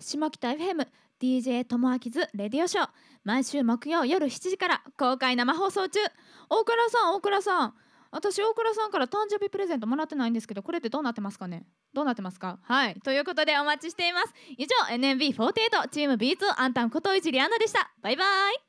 下北 FM DJ ともあきずレディオショー毎週木曜夜7時から公開生放送中大倉さん大倉さん私大倉さんから誕生日プレゼントもらってないんですけどこれってどうなってますかねどうなってますかはいということでお待ちしています以上 NMB48 チーム B2 アンタンこといじりアンナでしたバイバイ